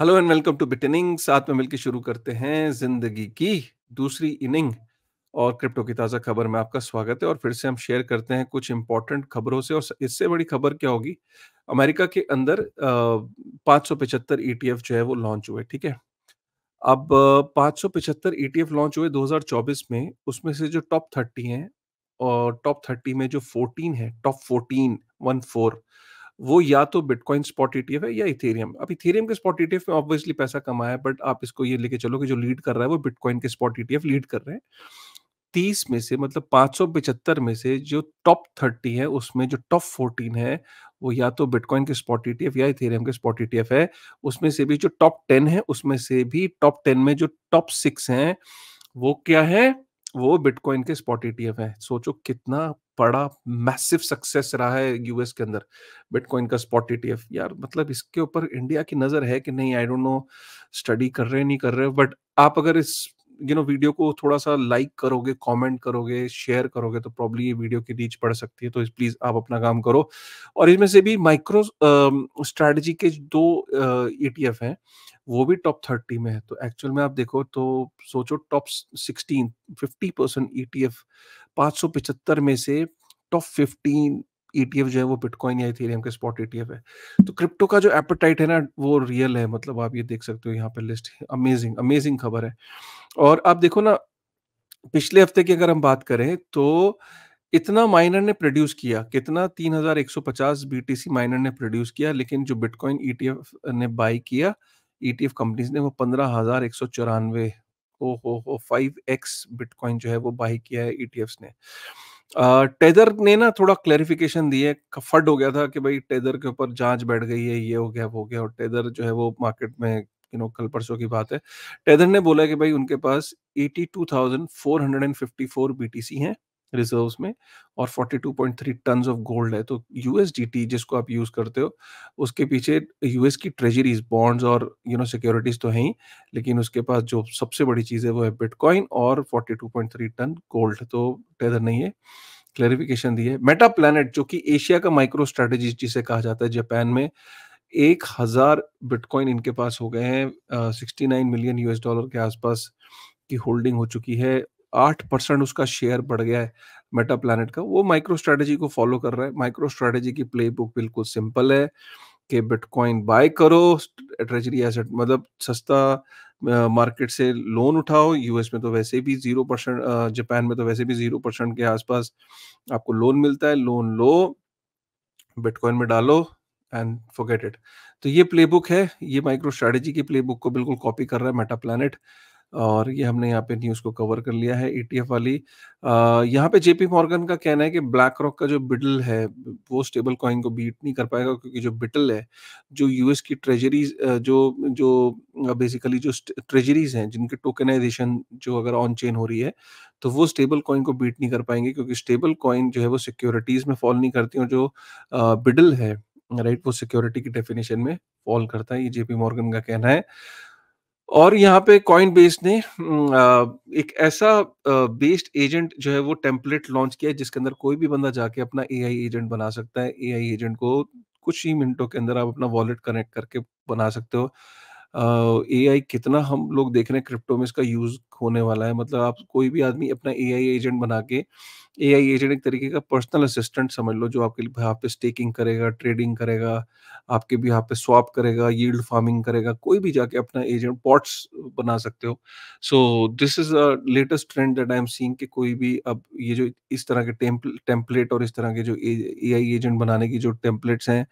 hello and welcome to bit inning साथ में मिलकर शुरू करते हैं जिंदगी की दूसरी इनिंग और क्रिप्टो की ताज़ा खबर में आपका स्वागत है और फिर से हम शेयर करते हैं कुछ इंपॉर्टेंट खबरों से और इससे बड़ी खबर क्या होगी अमेरिका के अंदर पाँच सौ पचहत्तर ई e जो है वो लॉन्च हुए ठीक है अब पाँच सौ पचहत्तर ई e लॉन्च हुए 2024 में उसमें से जो टॉप थर्टी हैं और टॉप थर्टी में जो फोर्टीन है टॉप फोर्टीन वन फोर वो या तो बिटकॉइन स्पॉट ईटीएफ है या इथेरियम अब इथेरियम के स्पॉट ईटीएफ e में ऑब्वियसली पैसा कमाया है बट आप इसको ये लेके चलो कि जो लीड कर रहा है वो बिटकॉइन के स्पॉट ईटीएफ लीड कर रहे हैं तीस में से मतलब पाँच में से जो टॉप थर्टी है उसमें जो टॉप फोर्टीन है वो या तो बिटकॉइन के स्पॉट ईटीएफ e या इथेरियम के स्पॉट ईटीएफ e है उसमें से भी जो टॉप टेन है उसमें से भी टॉप टेन में जो टॉप सिक्स हैं वो क्या है वो बिटकॉइन के स्पॉट एटीएफ e है सोचो कितना बड़ा मैसिव सक्सेस रहा है यूएस के अंदर बिटकॉइन का स्पॉट एटीएफ e यार मतलब इसके ऊपर इंडिया की नजर है कि नहीं आई डोंट नो स्टडी कर रहे नहीं कर रहे बट आप अगर इस यू नो वीडियो को थोड़ा सा लाइक करोगे कमेंट करोगे शेयर करोगे तो प्रॉब्ली ये वीडियो की रीच बढ़ सकती है तो प्लीज आप अपना काम करो और इसमें से भी माइक्रो स्ट्रेटजी के दो ईटीएफ e हैं वो भी टॉप थर्टी में है तो एक्चुअल में आप देखो तो सोचो top sixteen fifty percent E T F सौ में से टॉप फिफ्टीन ईटीएफ e जो है वो बिटकॉइन या इथेरियम के स्पॉट ईटीएफ e है तो क्रिप्टो का जो एपेटाइट है ना वो रियल है मतलब आप ये देख सकते हो यहाँ पे लिस्ट अमेजिंग अमेजिंग खबर है और आप देखो ना पिछले हफ्ते की अगर हम बात करें तो इतना माइनर ने प्रोड्यूस किया कितना 3150 BTC माइनर ने प्रोड्यूस किया लेकिन जो बिटकॉइन ईटीएफ e ने बाय किया ईटीएफ कंपनीज ने वो पंद्रह हजार एक सौ चौरानवे ओ हो हो फाइव एक्स बिटकॉइन जो है वो बाई किया है ईटीएफ्स ने टेदर ने ना थोड़ा क्लेरिफिकेशन दी है फड हो गया था कि भाई टेदर के ऊपर जांच बैठ गई है ये हो गया वो हो गया और टेदर जो है वो मार्केट में यू नो कल परसों की बात है टेदर ने बोला कि भाई उनके पास 82,454 सी हैं रिजर्व में और 42.3 टन ऑफ गोल्ड है तो यूएसडीटी जिसको आप यूज करते हो उसके पीछे यूएस की ट्रेजरीज बॉन्ड्स और यू नो सिक्योरिटीज तो है ही लेकिन उसके पास जो सबसे बड़ी चीज़ है वो है बिटकॉइन और 42.3 टन गोल्ड तो टेदर नहीं है क्लैरिफिकेशन दी है मेटा प्लानट जो कि एशिया का माइक्रो स्ट्रेटेजी जिसे कहा जाता है जापान में एक हजार बिटकॉइन इनके पास हो गए हैं sixty nine million US dollar के आसपास की होल्डिंग हो चुकी है आठ परसेंट उसका शेयर बढ़ गया है मेटा प्लानट का वो माइक्रो स्ट्रेटेजी को फॉलो कर रहा है माइक्रो स्ट्रेटेजी की प्ले बुक बिल्कुल सिंपल है कि बिटकॉइन बाय करो ट्रेजरी एसेट मतलब सस्ता मार्केट से लोन उठाओ यूएस में तो वैसे भी जीरो परसेंट जापान में तो वैसे भी जीरो परसेंट के आसपास आपको लोन मिलता है लोन लो बिटकॉइन में डालो एंड फोगेट इट तो ये प्लेबुक है ये माइक्रो स्ट्रेटेजी की प्लेबुक को बिल्कुल कॉपी कर रहा है मेटा प्लानट और ये हमने यहाँ पे न्यूज़ को कवर कर लिया है ईटीएफ e वाली यहाँ पे जेपी मॉर्गन का कहना है कि ब्लैक रॉक का जो बिडल है वो स्टेबल कॉइन को बीट नहीं कर पाएगा क्योंकि जो बिटल है जो यूएस की ट्रेजरीज जो जो बेसिकली जो ट्रेजरीज हैं जिनके टोकनाइजेशन जो अगर ऑन चेन हो रही है तो वो स्टेबल कॉइन को बीट नहीं कर पाएंगे क्योंकि स्टेबल कॉइन जो है वो सिक्योरिटीज़ में फॉल नहीं करती और जो बिडल है राइट वो सिक्योरिटी की डेफिनेशन में फॉल करता है ये जेपी मॉर्गन का कहना है और यहाँ पे कॉइन बेस ने हम्म, एक ऐसा बेस्ड एजेंट जो है वो टेम्पलेट लॉन्च किया है जिसके अंदर कोई भी बंदा जाके अपना ए एजेंट बना सकता है ए एजेंट को कुछ ही मिनटों के अंदर आप अपना वॉलेट कनेक्ट करके बना सकते हो ए कितना हम लोग देख रहे हैं क्रिप्टो में इसका यूज होने वाला है मतलब आप कोई भी आदमी अपना ए एजेंट बना के ए एजेंट एक तरीके का पर्सनल असिस्टेंट समझ लो जो आपके लिए यहाँ पे स्टेकिंग करेगा ट्रेडिंग करेगा आपके भी यहाँ पे स्वाप करेगा यील्ड फार्मिंग करेगा कोई भी जाके अपना एजेंट पॉट्स बना सकते हो so this is a latest trend that I am seeing कि कोई भी अब ये जो इस तरह के टेम्पलेट और इस तरह के जो ए एजेंट बनाने की जो टेम्पलेट्स हैं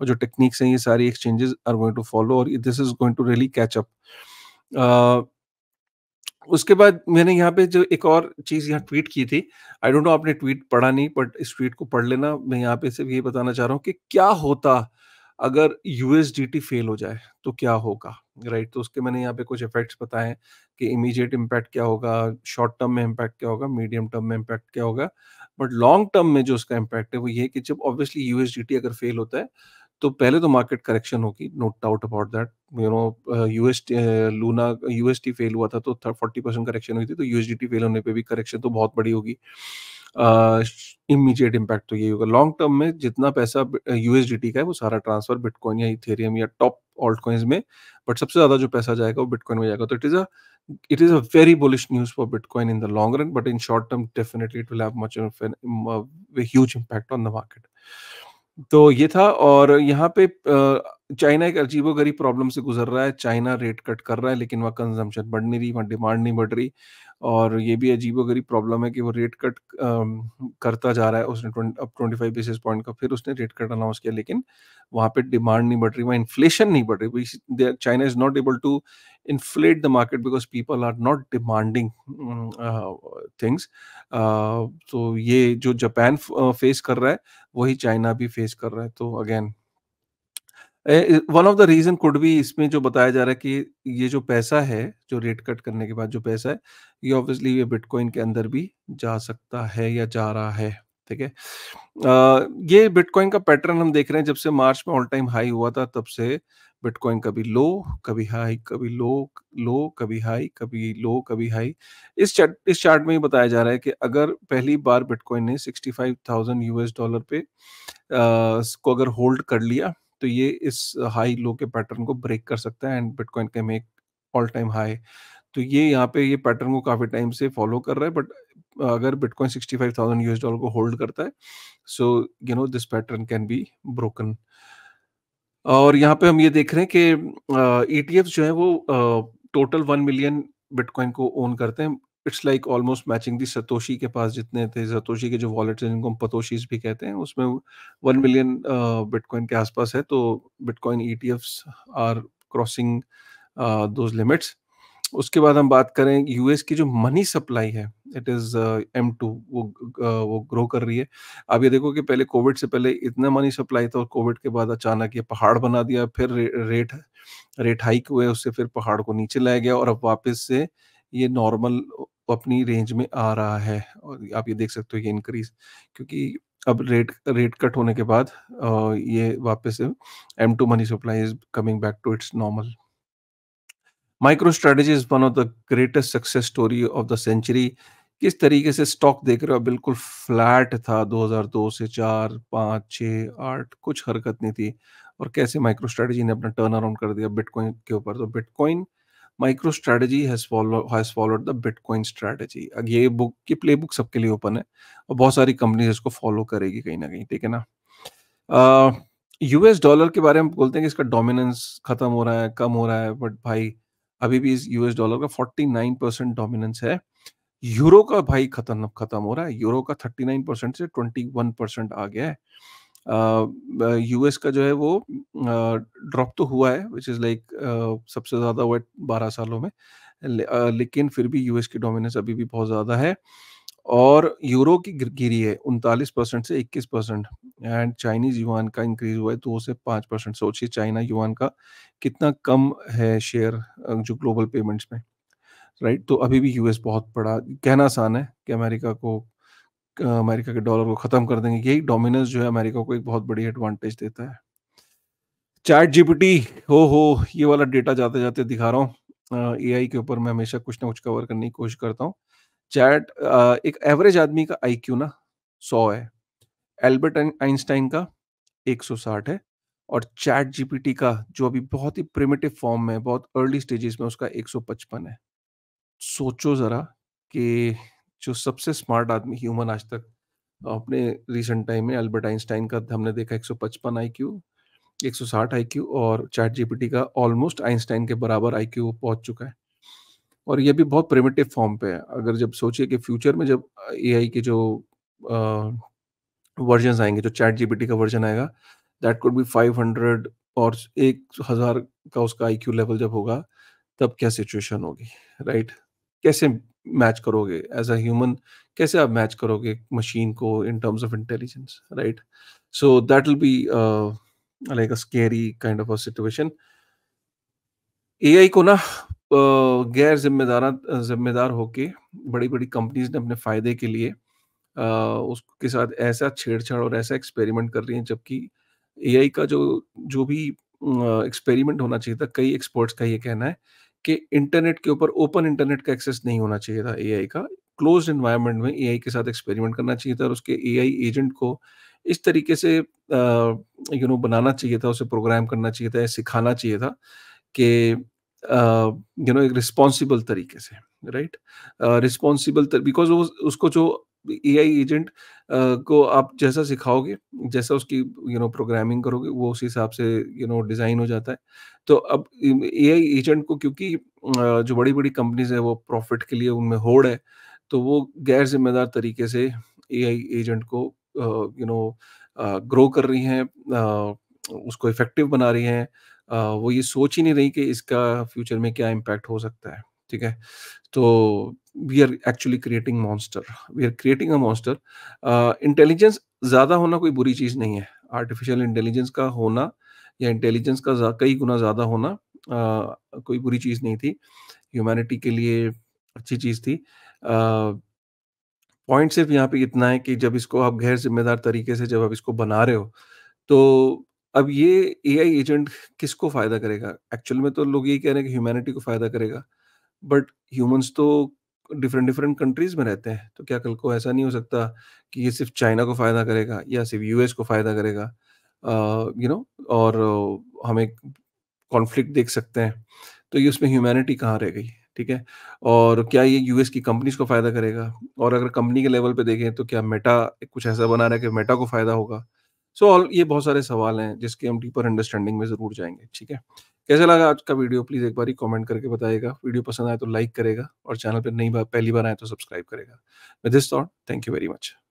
और जो टेक्निक्स हैं ये सारी exchanges are going to follow और this is going to really catch up उसके बाद मैंने यहाँ पे जो एक और चीज़ यहाँ ट्वीट की थी आई डोंट नो आपने ट्वीट पढ़ा नहीं बट इस ट्वीट को पढ़ लेना मैं यहाँ पे सिर्फ ये बताना चाह रहा हूँ कि क्या होता अगर यूएसडीटी फेल हो जाए तो क्या होगा राइट तो उसके मैंने यहाँ पे कुछ इफेक्ट्स बताए कि इमीडिएट इम्पैक्ट क्या होगा शॉर्ट टर्म में इम्पैक्ट क्या होगा मीडियम टर्म में इम्पैक्ट क्या होगा बट लॉन्ग टर्म में जो उसका इम्पैक्ट है वो ये कि जब ऑब्वियसली यूएसडीटी अगर फेल होता है तो पहले तो मार्केट करेक्शन होगी no doubt about that you know UST Luna UST fail हुआ था तो फोर्टी परसेंट करेक्शन हुई थी तो यूएसडीटी फेल होने पे भी करेक्शन तो बहुत बड़ी होगी इमीडिएट uh, इम्पैक्ट तो यही होगा लॉन्ग टर्म में जितना पैसा यूएसडीटी uh, का है वो सारा ट्रांसफर बिटकॉइन या इथेरियम या टॉप ऑल्ट कॉइन्स में बट सबसे ज्यादा जो पैसा जाएगा वो बिटकॉइन में जाएगा तो it is a it is a very bullish news for bitcoin in the long run but in short term definitely it will have much huge impact on the market तो ये था और यहाँ पे चाइना एक अजीबो गरीब प्रॉब्लम से गुजर रहा है चाइना रेट कट कर रहा है लेकिन वहाँ कंजम्पशन बढ़ नहीं रही वहाँ डिमांड नहीं बढ़ रही और ये भी अजीबो गरीब प्रॉब्लम है कि वो रेट कट करता जा रहा है उसने अब ट्वेंटी फाइव बेसिस पॉइंट का फिर उसने रेट कट अनाउंस किया लेकिन वहाँ पे डिमांड नहीं बढ़ रही वहाँ इन्फ्लेशन नहीं बढ़ रही China is not able to inflate the market because people are not demanding things mm, तो uh, uh, ये जो जापान फेस uh, कर रहा है वही चाइना भी फेस कर रहा है तो again one of the reason could भी इसमें जो बताया जा रहा है कि ये जो पैसा है जो रेट कट करने के बाद जो पैसा है ये ऑब्वियसली ये बिटकॉइन के अंदर भी जा सकता है या जा रहा है ठीक है ये बिटकॉइन का पैटर्न हम देख रहे हैं जब से मार्च में ऑल टाइम हाई हुआ था तब से बिटकॉइन कभी लो कभी हाई कभी लो लो कभी हाई कभी लो कभी हाई इस चार्ट इस चार्ट में ही बताया जा रहा है कि अगर पहली बार बिटकॉइन ने 65,000 यूएस डॉलर पे आ, को अगर होल्ड कर लिया तो ये इस हाई लो के पैटर्न को ब्रेक कर सकता है एंड बिटकॉइन के मेक ऑल टाइम हाई तो ये यहाँ पे ये पैटर्न को काफ़ी टाइम से फॉलो कर रहा है बट अगर bitcoin sixty five thousand US dollar को होल्ड करता है so you know this pattern can be broken और यहाँ पे हम ये देख रहे हैं कि ई टी एफ जो है वो टोटल वन मिलियन बिटकॉइन को ओन करते हैं it's like almost matching the Satoshi के पास जितने थे सतोशी के जो वॉलेट हैं जिनको हम पतोशीज भी कहते हैं उसमें वन मिलियन बिटकॉइन के आसपास है तो bitcoin E T F are crossing those limits उसके बाद हम बात करें यूएस की जो मनी सप्लाई है इट इज एम टू वो uh, वो ग्रो कर रही है अब ये देखो कि पहले कोविड से पहले इतना मनी सप्लाई था और कोविड के बाद अचानक ये पहाड़ बना दिया फिर रे, रेट रेट हाइक हुए उससे फिर पहाड़ को नीचे लाया गया और अब वापस से ये नॉर्मल अपनी रेंज में आ रहा है और आप ये देख सकते हो ये इंक्रीज क्योंकि अब रेट रेट कट होने के बाद uh, ये वापस M two money supply is coming back to its normal MicroStrategy is one of the greatest success story of the century किस तरीके से स्टॉक देख रहे हो बिल्कुल फ्लैट था 2002 से चार पाँच छः आठ कुछ हरकत नहीं थी और कैसे माइक्रो स्ट्रेटजी ने अपना टर्न अराउंड कर दिया बिटकॉइन के ऊपर तो bitcoin MicroStrategy has followed the bitcoin strategy अब ये बुक की प्ले बुक सबके लिए ओपन है और बहुत सारी कंपनीज इसको फॉलो करेगी कहीं ना कहीं ठीक है ना यूएस डॉलर के बारे में बोलते हैं कि इसका डोमिनेंस खत्म हो रहा है कम हो रहा है बट भाई अभी भी इस यूएस डॉलर का 49 परसेंट डोमिनेंस है यूरो का भाई खत्म खत्म हो रहा है यूरो का 39 परसेंट से 21 परसेंट आ गया है यूएस का जो है वो ड्रॉप तो हुआ है विच इज़ लाइक सबसे ज़्यादा हुआ है बारह सालों में लेकिन फिर भी यूएस की डोमिनेंस अभी भी बहुत ज़्यादा है और यूरो की गिरी है उनतालीस परसेंट से इक्कीस परसेंट एंड चाइनीज युआन का इंक्रीज हुआ है दो तो से पाँच परसेंट सोचिए चाइना युआन का कितना कम है शेयर जो ग्लोबल पेमेंट्स में राइट तो अभी भी यूएस बहुत बड़ा कहना आसान है कि अमेरिका को अमेरिका के डॉलर को ख़त्म कर देंगे यही डोमिनेंस जो है अमेरिका को एक बहुत बड़ी एडवांटेज देता है चैट जीपीटी हो हो ये वाला डेटा जाते जाते दिखा रहा हूँ ए के ऊपर मैं हमेशा कुछ ना कुछ कवर करने की कोशिश करता हूँ चैट एक एवरेज आदमी का आई ना सौ है एल्बर्ट आइंस्टाइन का एक सौ साठ है और चैट जीपीटी का जो अभी बहुत ही प्रिमेटिव फॉर्म में बहुत अर्ली स्टेजेस में उसका एक सौ पचपन है सोचो ज़रा कि जो सबसे स्मार्ट आदमी ह्यूमन आज तक अपने रिसेंट टाइम में एल्बर्ट आइंस्टाइन का हमने देखा 155 साठ आई क्यू और चैट जीपीटी का ऑलमोस्ट आइंस्टाइन के बराबर क्यू पहुंच चुका है और ये भी बहुत प्रिमिटिव फॉर्म पे है अगर जब सोचिए कि फ्यूचर में जब ए के जो वर्जन आएंगे जो चैट जीपीटी का वर्जन आएगा दैट कुड बी 500 और एक हज़ार का उसका आई लेवल जब होगा तब क्या सिचुएशन होगी राइट कैसे मैच करोगे एज अ ह्यूमन कैसे आप मैच करोगे मशीन को in terms of intelligence right so that will be like a scary kind of a situation AI को ना गैर जिम्मेदार जिम्मेदार होके बड़ी बड़ी कंपनीज ने अपने फ़ायदे के लिए उसके साथ ऐसा छेड़छाड़ और ऐसा एक्सपेरिमेंट कर रही हैं जबकि एआई का जो जो भी एक्सपेरिमेंट होना चाहिए था कई एक्सपर्ट्स का ये कहना है कि इंटरनेट के ऊपर ओपन इंटरनेट का एक्सेस नहीं होना चाहिए था एआई का क्लोज इन्वायरमेंट में एआई के साथ एक्सपेरिमेंट करना चाहिए था और उसके एआई एजेंट को इस तरीके से यू नो बनाना चाहिए था उसे प्रोग्राम करना चाहिए था सिखाना चाहिए था कि यू नो एक रिस्पॉन्सिबल तरीके से राइट रिस्पॉन्सिबल बिकॉज वो उसको जो ए आई एजेंट को आप जैसा सिखाओगे जैसा उसकी यू नो प्रोग्रामिंग करोगे वो उस हिसाब से यू नो डिज़ाइन हो जाता है तो अब ए आई एजेंट को क्योंकि जो बड़ी बड़ी कंपनीज है वो प्रॉफिट के लिए उनमें होड़ है तो वो गैर जिम्मेदार तरीके से ए आई एजेंट को यू नो ग्रो कर रही हैं उसको इफेक्टिव बना रही हैं वो ये सोच ही नहीं रही कि इसका फ्यूचर में क्या इम्पैक्ट हो सकता है ठीक है तो we are actually creating monster we are creating a monster intelligence ज़्यादा होना कोई बुरी चीज़ नहीं है आर्टिफिशियल इंटेलिजेंस का होना या इंटेलिजेंस का कई गुना ज़्यादा होना uh, कोई बुरी चीज़ नहीं थी ह्यूमैनिटी के लिए अच्छी चीज़ थी पॉइंट uh, सिर्फ यहाँ पे इतना है कि जब इसको आप गैर जिम्मेदार तरीके से जब आप इसको बना रहे हो तो अब ये आई एजेंट किसको फायदा करेगा एक्चुअल में तो लोग यही कह रहे हैं कि ह्यूमैनिटी को फायदा करेगा बट ह्यूमंस तो डिफरेंट डिफरेंट कंट्रीज में रहते हैं तो क्या कल को ऐसा नहीं हो सकता कि ये सिर्फ चाइना को फायदा करेगा या सिर्फ यूएस को फायदा करेगा यू नो और हम एक कॉन्फ्लिक्ट देख सकते हैं तो ये उसमें ह्यूमैनिटी कहाँ रह गई ठीक है और क्या ये यूएस की कंपनीज को फायदा करेगा और अगर कंपनी के लेवल पे देखें तो क्या मेटा कुछ ऐसा बना रहा है कि मेटा को फायदा होगा सो so, ऑल ये बहुत सारे सवाल हैं जिसके हम डीपर अंडरस्टैंडिंग में ज़रूर जाएंगे ठीक है कैसे लगा आज का वीडियो प्लीज़ एक बार कॉमेंट करके बताएगा वीडियो पसंद आए तो लाइक करेगा और चैनल पर नई बार पहली बार आए तो सब्सक्राइब करेगा with this thought thank you very much